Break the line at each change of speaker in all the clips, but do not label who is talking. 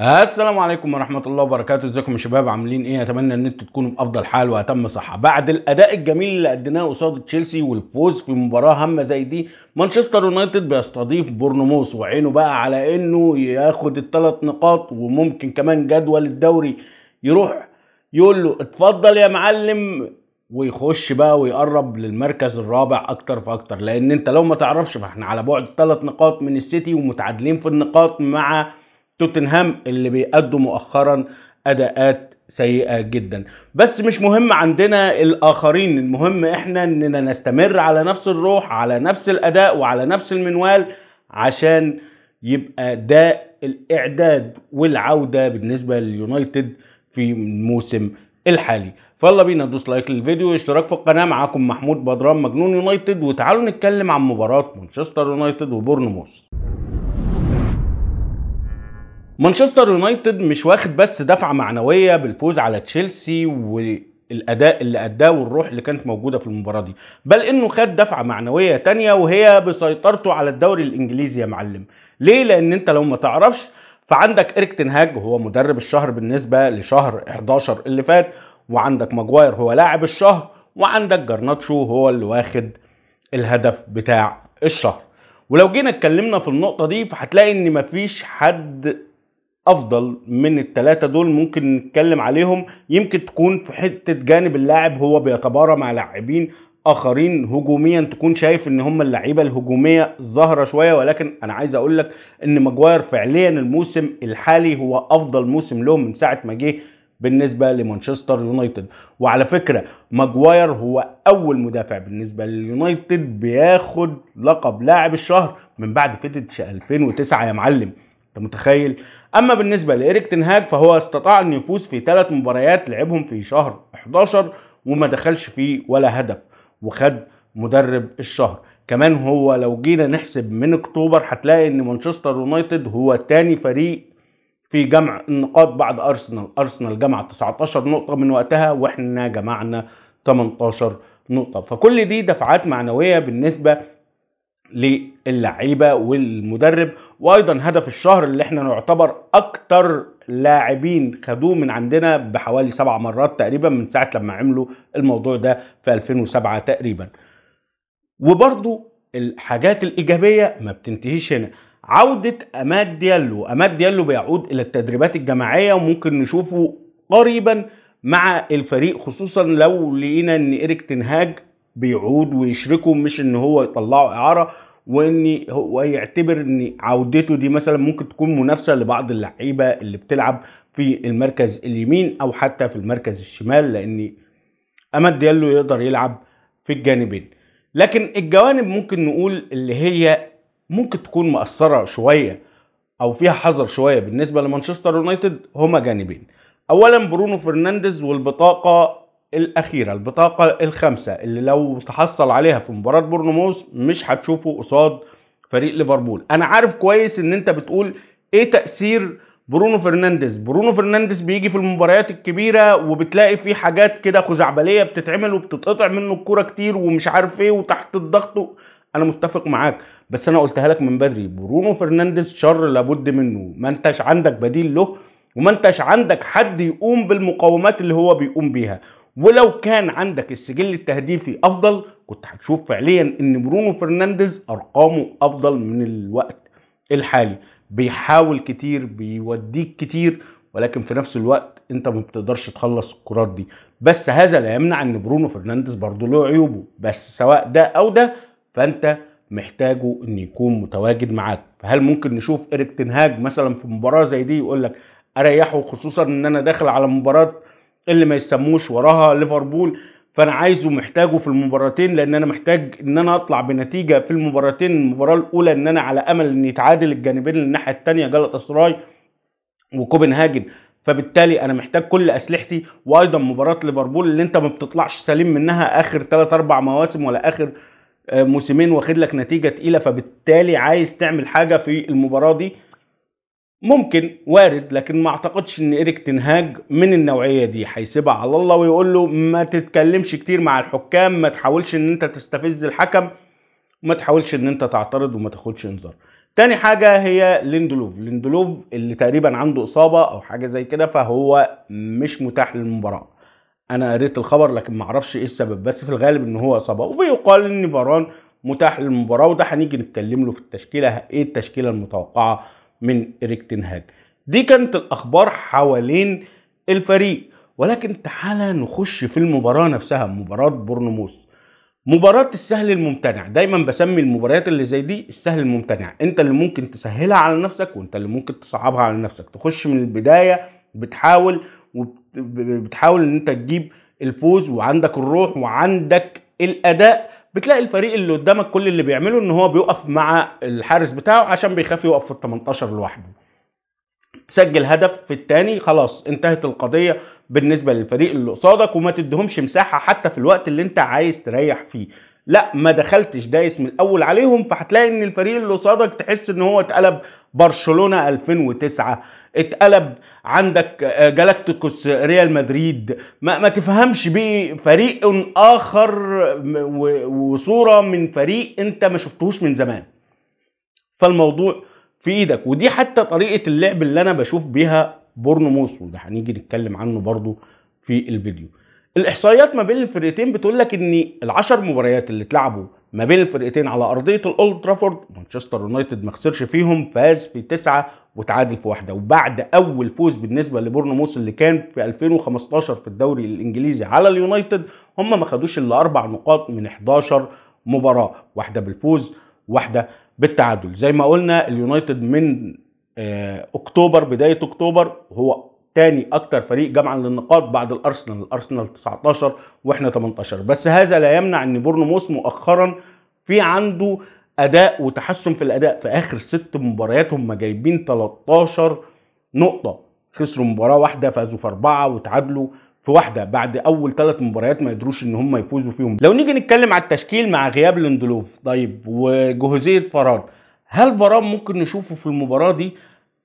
السلام عليكم ورحمه الله وبركاته ازيكم يا شباب عاملين ايه اتمنى ان انتوا تكونوا بافضل حال واتم صحه بعد الاداء الجميل اللي اديناه قصاد تشيلسي والفوز في مباراه هامه زي دي مانشستر يونايتد بيستضيف بورنموس وعينه بقى على انه ياخد الثلاث نقاط وممكن كمان جدول الدوري يروح يقول له اتفضل يا معلم ويخش بقى ويقرب للمركز الرابع اكتر فاكتر لان انت لو ما تعرفش فاحنا على بعد ثلاث نقاط من السيتي ومتعادلين في النقاط مع توتنهام اللي بيأدوا مؤخرا اداءات سيئه جدا بس مش مهم عندنا الاخرين المهم احنا اننا نستمر على نفس الروح على نفس الاداء وعلى نفس المنوال عشان يبقى ده الاعداد والعوده بالنسبه لليونايتد في الموسم الحالي فيلا بينا دوس لايك للفيديو واشتراك في القناه معاكم محمود بدران مجنون يونايتد وتعالوا نتكلم عن مباراه مانشستر يونايتد وبورنموث مانشستر يونايتد مش واخد بس دفعه معنويه بالفوز على تشيلسي والاداء اللي اداه والروح اللي كانت موجوده في المباراه دي بل انه خد دفعه معنويه تانية وهي بسيطرته على الدوري الانجليزي يا معلم ليه لان انت لو ما تعرفش فعندك إريك تنهاج هو مدرب الشهر بالنسبة لشهر 11 اللي فات وعندك ماجواير هو لاعب الشهر وعندك جرناتشو هو اللي واخد الهدف بتاع الشهر ولو جينا اتكلمنا في النقطة دي فهتلاقي ان مفيش حد افضل من الثلاثه دول ممكن نتكلم عليهم يمكن تكون في حته جانب اللاعب هو بيتبارى مع لاعبين اخرين هجوميا تكون شايف ان هم اللعيبه الهجوميه ظاهره شويه ولكن انا عايز اقول لك ان ماجواير فعليا الموسم الحالي هو افضل موسم لهم من ساعه ما جه بالنسبه لمانشستر يونايتد وعلى فكره ماجواير هو اول مدافع بالنسبه لليونايتد بياخد لقب لاعب الشهر من بعد فتتش 2009 يا معلم متخيل اما بالنسبه لايريك تنهاج فهو استطاع ان يفوز في ثلاث مباريات لعبهم في شهر 11 وما دخلش فيه ولا هدف وخد مدرب الشهر كمان هو لو جينا نحسب من اكتوبر هتلاقي ان مانشستر يونايتد هو ثاني فريق في جمع النقاط بعد ارسنال ارسنال جمع 19 نقطه من وقتها واحنا جمعنا 18 نقطه فكل دي دفعات معنويه بالنسبه للعيبه والمدرب وايضا هدف الشهر اللي احنا نعتبر اكتر لاعبين خدوه من عندنا بحوالي سبع مرات تقريبا من ساعه لما عملوا الموضوع ده في 2007 تقريبا وبرضو الحاجات الايجابيه ما بتنتهيش هنا عودة أماد ديالو أماد ديالو بيعود إلى التدريبات الجماعية وممكن نشوفه قريبا مع الفريق خصوصا لو لقينا ان ايريك تنهاج بيعود ويشركوا مش ان هو يطلعه اعاره وان هو يعتبر ان عودته دي مثلا ممكن تكون منافسه لبعض اللعيبه اللي بتلعب في المركز اليمين او حتى في المركز الشمال لان امد ديالو يقدر يلعب في الجانبين لكن الجوانب ممكن نقول اللي هي ممكن تكون مأثرة شوية أو فيها حذر شوية بالنسبة لمانشستر يونايتد هما جانبين أولا برونو فرنانديز والبطاقة الاخيره البطاقه الخامسه اللي لو تحصل عليها في مباراه بورنموث مش هتشوفه قصاد فريق ليفربول انا عارف كويس ان انت بتقول ايه تاثير برونو فرنانديز برونو فرنانديز بيجي في المباريات الكبيره وبتلاقي في حاجات كده خزعبليه بتتعمل وبتتقطع منه الكوره كتير ومش عارف ايه وتحت الضغط انا متفق معاك بس انا قلتها لك من بدري برونو فرنانديز شر لابد منه ما انتش عندك بديل له وما انتش عندك حد يقوم بالمقاومات اللي هو بيقوم بيها ولو كان عندك السجل التهديفي افضل كنت هتشوف فعليا ان برونو فرنانديز ارقامه افضل من الوقت الحالي بيحاول كتير بيوديك كتير ولكن في نفس الوقت انت ما بتقدرش تخلص الكرات دي بس هذا لا يمنع ان برونو فرنانديز برضه له عيوبه بس سواء ده او ده فانت محتاجه ان يكون متواجد معاك فهل ممكن نشوف ايريك تنهاج مثلا في مباراه زي دي يقول لك اريحه خصوصا ان انا داخل على مباراه اللي ما يسموش وراها ليفربول فانا عايزه محتاجه في المباراتين لان انا محتاج ان انا اطلع بنتيجه في المباراتين المباراه الاولى ان انا على امل ان يتعادل الجانبين الناحيه الثانيه جلطه سراي وكوبنهاجن فبالتالي انا محتاج كل اسلحتي وايضا مباراه ليفربول اللي انت ما بتطلعش سليم منها اخر 3 4 مواسم ولا اخر آه، موسمين واخد لك نتيجه تقيله فبالتالي عايز تعمل حاجه في المباراه دي ممكن وارد لكن ما اعتقدش ان ايريك تنهاج من النوعيه دي هيسيبها على الله ويقول له ما تتكلمش كتير مع الحكام ما تحاولش ان انت تستفز الحكم ما تحاولش ان انت تعترض وما تاخدش انذار تاني حاجة هي ليندلوف ليندلوف اللي تقريبا عنده إصابة أو حاجة زي كده فهو مش متاح للمباراة أنا قريت الخبر لكن ما اعرفش إيه السبب بس في الغالب إن هو إصابة وبيقال إن فاران متاح للمباراة وده هنيجي نتكلم له في التشكيلة إيه التشكيلة المتوقعة من إريك تنهاج دي كانت الأخبار حوالين الفريق ولكن تعالى نخش في المباراة نفسها مباراة بورنموث مباراة السهل الممتنع دايما بسمي المباريات اللي زي دي السهل الممتنع انت اللي ممكن تسهلها على نفسك وانت اللي ممكن تصعبها على نفسك تخش من البداية بتحاول وبتحاول ان انت تجيب الفوز وعندك الروح وعندك الاداء بتلاقي الفريق اللي قدامك كل اللي بيعمله ان هو بيقف مع الحارس بتاعه عشان بيخاف يقف في ال 18 لوحده تسجل هدف في الثاني خلاص انتهت القضيه بالنسبه للفريق اللي قصادك وما تديهمش مساحه حتى في الوقت اللي انت عايز تريح فيه لا ما دخلتش دايس من الاول عليهم فهتلاقي ان الفريق اللي قصادك تحس ان هو اتقلب برشلونه 2009 اتقلب عندك آه، جالاكتيكوس ريال مدريد ما, ما تفهمش بيه فريق اخر وصوره من فريق انت ما شفتهوش من زمان فالموضوع في ايدك ودي حتى طريقه اللعب اللي انا بشوف بيها بورنموس وده هنيجي نتكلم عنه برضو في الفيديو الاحصائيات ما بين الفرقتين بتقول لك ان ال10 مباريات اللي اتلعبوا ما بين الفرقتين على ارضيه الاولد ترافورد مانشستر يونايتد ما خسرش فيهم فاز في تسعه وتعادل في واحده وبعد اول فوز بالنسبه لبورنموث اللي كان في 2015 في الدوري الانجليزي على اليونايتد هم ما خدوش الا اربع نقاط من 11 مباراه واحده بالفوز واحده بالتعادل زي ما قلنا اليونايتد من آه، اكتوبر بدايه اكتوبر هو تاني اكتر فريق جمعا للنقاط بعد الارسنال الارسنال 19 واحنا 18 بس هذا لا يمنع ان بورنموس مؤخرا في عنده اداء وتحسن في الاداء في اخر ست مباريات هم جايبين 13 نقطه خسروا مباراه واحده فازوا في اربعه وتعادلوا في واحده بعد اول ثلاث مباريات ما يدروش ان هم يفوزوا فيهم لو نيجي نتكلم على التشكيل مع غياب لندلوف طيب وجهوزيه فران هل فران ممكن نشوفه في المباراه دي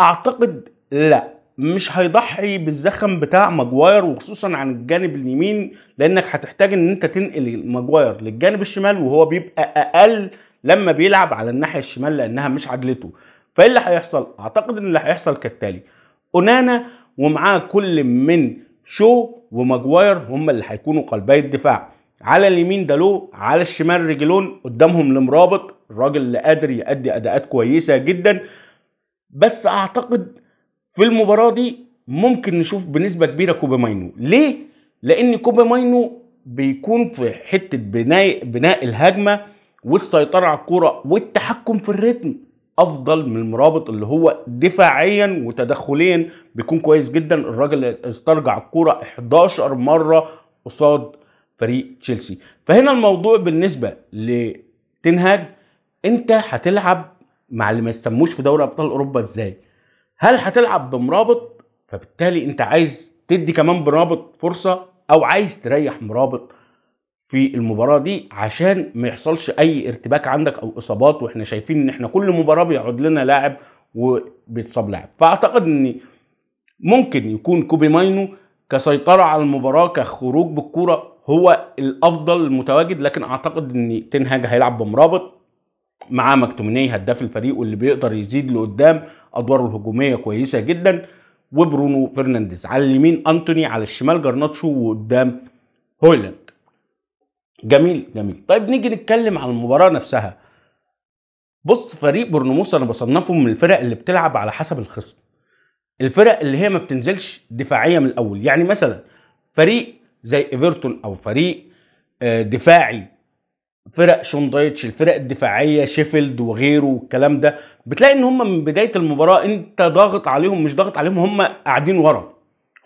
اعتقد لا مش هيضحي بالزخم بتاع ماجواير وخصوصا عن الجانب اليمين لانك هتحتاج ان انت تنقل ماجواير للجانب الشمال وهو بيبقى اقل لما بيلعب على الناحيه الشمال لانها مش عدلته فايه اللي هيحصل اعتقد ان اللي هيحصل كالتالي اونانا ومعاه كل من شو وماجواير هم اللي هيكونوا قلبي الدفاع على اليمين دالو على الشمال رجلون قدامهم المرابط الراجل اللي قادر يأدي اداءات كويسه جدا بس اعتقد في المباراه دي ممكن نشوف بنسبه كبيره كوبا ماينو ليه لان كوبا ماينو بيكون في حته بناء بناء الهجمه والسيطره على الكوره والتحكم في الريتم افضل من المرابط اللي هو دفاعيا وتدخليا بيكون كويس جدا الراجل استرجع الكوره 11 مره قصاد فريق تشيلسي فهنا الموضوع بالنسبه لتنهاج انت هتلعب مع اللي ما يسموش في دوري ابطال اوروبا ازاي هل هتلعب بمرابط فبالتالي انت عايز تدي كمان برابط فرصه او عايز تريح مرابط في المباراه دي عشان ما يحصلش اي ارتباك عندك او اصابات واحنا شايفين ان احنا كل مباراه بيقعد لنا لاعب وبيتصاب لاعب فاعتقد ان ممكن يكون كوبي ماينو كسيطره على المباراه كخروج بالكوره هو الافضل المتواجد لكن اعتقد ان تنهاج هيلعب بمرابط معاه مكتوميني هداف الفريق واللي بيقدر يزيد لقدام ادواره الهجوميه كويسه جدا وبرونو فرنانديز على اليمين انتوني على الشمال جرناتشو وقدام هويلاند جميل جميل طيب نيجي نتكلم على المباراه نفسها بص فريق بورنموث انا بصنفه من الفرق اللي بتلعب على حسب الخصم الفرق اللي هي ما بتنزلش دفاعيه من الاول يعني مثلا فريق زي ايفرتون او فريق آه، دفاعي فرق شوندايتش الفرق الدفاعيه شيفيلد وغيره والكلام ده بتلاقي ان هم من بدايه المباراه انت ضاغط عليهم مش ضاغط عليهم هم قاعدين ورا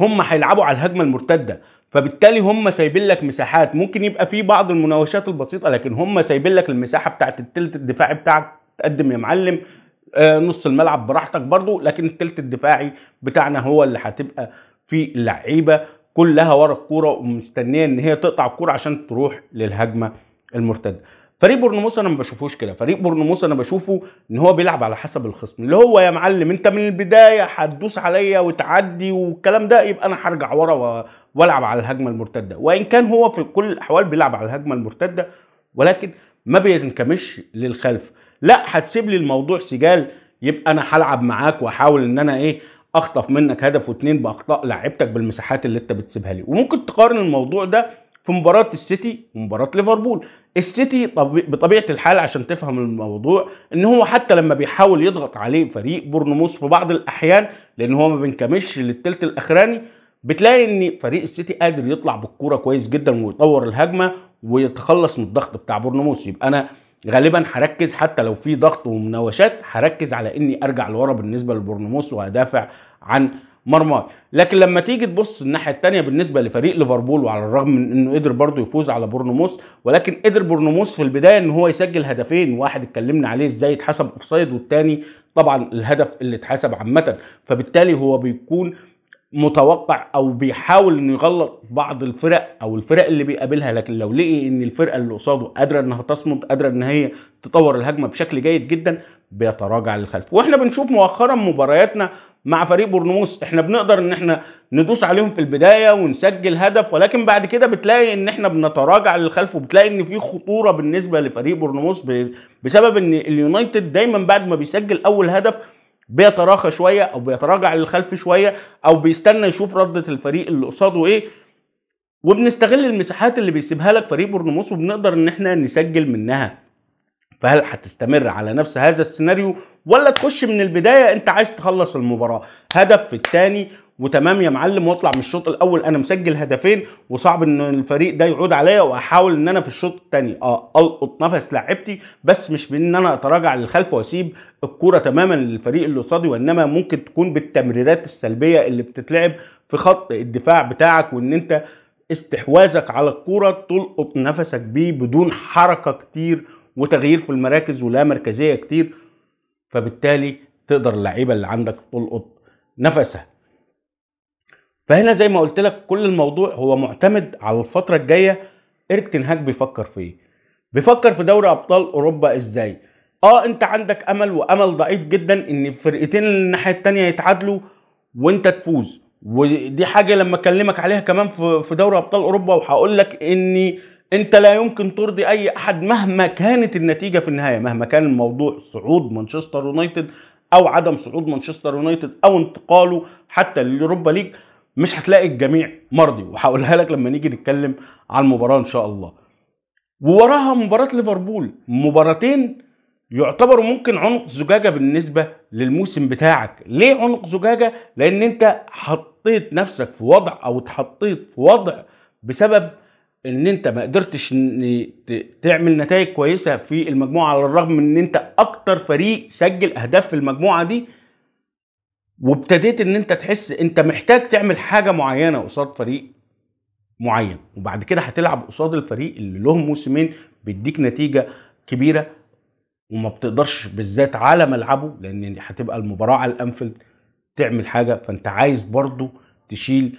هم هيلعبوا على الهجمه المرتده فبالتالي هم سايبين لك مساحات ممكن يبقى في بعض المناوشات البسيطه لكن هم سايبين لك المساحه بتاعت التلت الدفاعي بتاعك تقدم يا معلم آه، نص الملعب براحتك برضو لكن التلت الدفاعي بتاعنا هو اللي هتبقى في اللعيبه كلها ورا الكوره ومستنيه ان هي تقطع الكوره عشان تروح للهجمه المرتده فريق بورنموس انا ما بشوفوش كده فريق بورنموس انا بشوفه ان هو بيلعب على حسب الخصم اللي هو يا معلم انت من البدايه هتدوس عليا وتعدي والكلام ده يبقى انا هرجع ورا والعب على الهجمه المرتده وان كان هو في كل الاحوال بيلعب على الهجمه المرتده ولكن ما بينكمش للخلف لا هتسيب لي الموضوع سجال يبقى انا هلعب معاك واحاول ان انا ايه اخطف منك هدف واتنين باخطاء لعبتك بالمساحات اللي انت بتسيبها لي وممكن تقارن الموضوع ده في مباراه السيتي ومباراه ليفربول السيتي بطبيعه الحال عشان تفهم الموضوع ان هو حتى لما بيحاول يضغط عليه فريق بورنموث في بعض الاحيان لان هو ما بينكمش للثلث الاخراني بتلاقي ان فريق السيتي قادر يطلع بالكوره كويس جدا ويطور الهجمه ويتخلص من الضغط بتاع بورنموث يبقى انا غالبا هركز حتى لو في ضغط ومناوشات هركز على اني ارجع لورا بالنسبه لبورنموث وهدافع عن مرماي لكن لما تيجي تبص الناحيه الثانيه بالنسبه لفريق ليفربول وعلى الرغم من انه قدر برضه يفوز على بورنموث ولكن قدر بورنموث في البدايه ان هو يسجل هدفين واحد اتكلمنا عليه ازاي اتحسب اوفسايد والثاني طبعا الهدف اللي اتحسب عامه فبالتالي هو بيكون متوقع او بيحاول انه يغلط بعض الفرق او الفرق اللي بيقابلها لكن لو لقي ان الفرقه اللي قصاده قادره انها تصمد قادره ان هي تطور الهجمه بشكل جيد جدا بيتراجع للخلف واحنا بنشوف مؤخرا مبارياتنا مع فريق بورنموث احنا بنقدر ان احنا ندوس عليهم في البدايه ونسجل هدف ولكن بعد كده بتلاقي ان احنا بنتراجع للخلف وبتلاقي ان في خطوره بالنسبه لفريق بورنموث بسبب ان اليونايتد دايما بعد ما بيسجل اول هدف بيتراخى شويه او بيتراجع للخلف شويه او بيستنى يشوف رده الفريق اللي قصاده ايه وبنستغل المساحات اللي بيسيبها لك فريق بورنموث وبنقدر ان احنا نسجل منها فهل هتستمر على نفس هذا السيناريو ولا تخش من البدايه انت عايز تخلص المباراه هدف في الثاني وتمام يا معلم واطلع من الشوط الاول انا مسجل هدفين وصعب ان الفريق ده يعود عليا واحاول ان انا في الشوط الثاني اه القط نفس لعبتي بس مش بان انا اتراجع للخلف واسيب الكوره تماما للفريق اللي قصادي وانما ممكن تكون بالتمريرات السلبيه اللي بتتلعب في خط الدفاع بتاعك وان انت استحواذك على الكوره تلقط نفسك بيه بدون حركه كتير وتغيير في المراكز ولا مركزيه كتير فبالتالي تقدر اللعيبه اللي عندك تلقط نفسها فهنا زي ما قلت لك كل الموضوع هو معتمد على الفتره الجايه ايريك تنهاج بيفكر في ايه بيفكر في دوري ابطال اوروبا ازاي اه انت عندك امل وامل ضعيف جدا ان الفرقتين اللي الناحيه الثانيه يتعادلوا وانت تفوز ودي حاجه لما اكلمك عليها كمان في دوري ابطال اوروبا وهقول لك اني انت لا يمكن ترضي اي احد مهما كانت النتيجه في النهايه مهما كان الموضوع صعود مانشستر يونايتد او عدم صعود مانشستر يونايتد او انتقاله حتى لليوروبا ليج مش هتلاقي الجميع مرضي وهقولها لك لما نيجي نتكلم على المباراه ان شاء الله ووراها مباراه ليفربول مباراتين يعتبروا ممكن عنق زجاجه بالنسبه للموسم بتاعك ليه عنق زجاجه لان انت حطيت نفسك في وضع او اتحطيت في وضع بسبب ان انت ما قدرتش تعمل نتائج كويسه في المجموعه على الرغم من ان انت اكتر فريق سجل اهداف في المجموعه دي وابتديت ان انت تحس انت محتاج تعمل حاجه معينه قصاد فريق معين وبعد كده هتلعب قصاد الفريق اللي لهم موسمين بيديك نتيجه كبيره وما بتقدرش بالذات على ملعبه لان هتبقى المباراه على الانفيلد تعمل حاجه فانت عايز برضو تشيل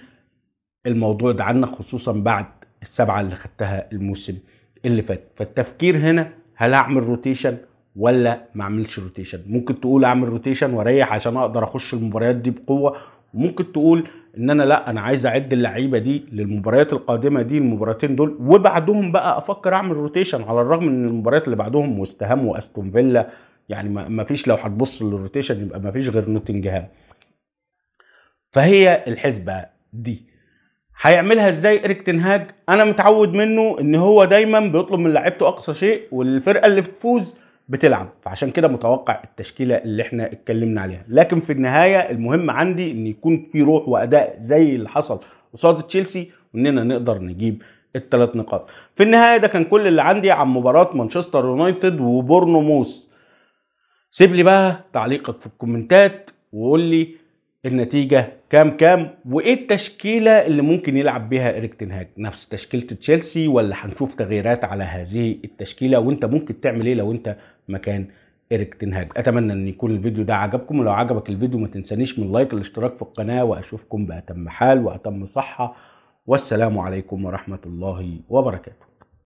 الموضوع ده عنك خصوصا بعد السبعه اللي خدتها الموسم اللي فات فالتفكير هنا هل اعمل روتيشن ولا ما اعملش روتيشن ممكن تقول اعمل روتيشن واريح عشان اقدر اخش المباريات دي بقوه وممكن تقول ان انا لا انا عايز اعد اللعيبه دي للمباريات القادمه دي المباراتين دول وبعدهم بقى افكر اعمل روتيشن على الرغم ان المباريات اللي بعدهم مستهام واستون فيلا يعني ما فيش لو هتبص للروتيشن يبقى ما فيش غير نوتنجهام فهي الحسبه دي هيعملها ازاي اريك تنهاج انا متعود منه ان هو دايما بيطلب من لعيبته اقصى شيء والفرقه اللي بتفوز بتلعب فعشان كده متوقع التشكيله اللي احنا اتكلمنا عليها لكن في النهايه المهم عندي ان يكون في روح واداء زي اللي حصل قصاد تشيلسي واننا نقدر نجيب الثلاث نقاط في النهايه ده كان كل اللي عندي عن مباراه مانشستر يونايتد وبورنموث سيب لي بقى تعليقك في الكومنتات وقول لي النتيجه كام كام وايه التشكيله اللي ممكن يلعب بيها اريك تنهاج نفس تشكيله تشيلسي ولا هنشوف تغييرات على هذه التشكيله وانت ممكن تعمل ايه لو انت مكان اريك تنهاج اتمنى ان يكون الفيديو ده عجبكم ولو عجبك الفيديو ما تنسانيش من لايك الاشتراك في القناه واشوفكم باتم حال واتم صحه والسلام عليكم ورحمه الله وبركاته